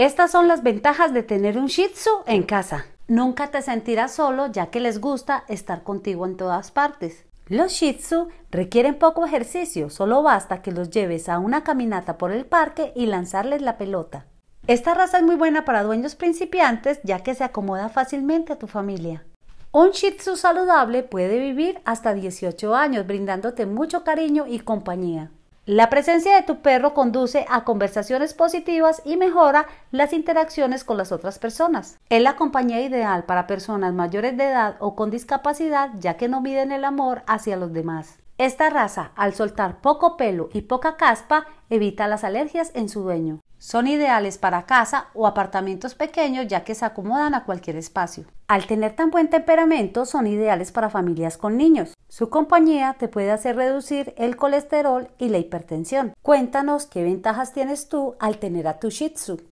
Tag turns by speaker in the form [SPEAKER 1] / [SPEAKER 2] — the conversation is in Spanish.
[SPEAKER 1] Estas son las ventajas de tener un Shih Tzu en casa. Nunca te sentirás solo ya que les gusta estar contigo en todas partes. Los Shih Tzu requieren poco ejercicio, solo basta que los lleves a una caminata por el parque y lanzarles la pelota. Esta raza es muy buena para dueños principiantes ya que se acomoda fácilmente a tu familia. Un Shih Tzu saludable puede vivir hasta 18 años brindándote mucho cariño y compañía. La presencia de tu perro conduce a conversaciones positivas y mejora las interacciones con las otras personas. Es la compañía ideal para personas mayores de edad o con discapacidad ya que no miden el amor hacia los demás. Esta raza, al soltar poco pelo y poca caspa, evita las alergias en su dueño. Son ideales para casa o apartamentos pequeños ya que se acomodan a cualquier espacio. Al tener tan buen temperamento son ideales para familias con niños. Su compañía te puede hacer reducir el colesterol y la hipertensión. Cuéntanos qué ventajas tienes tú al tener a tu Shih Tzu.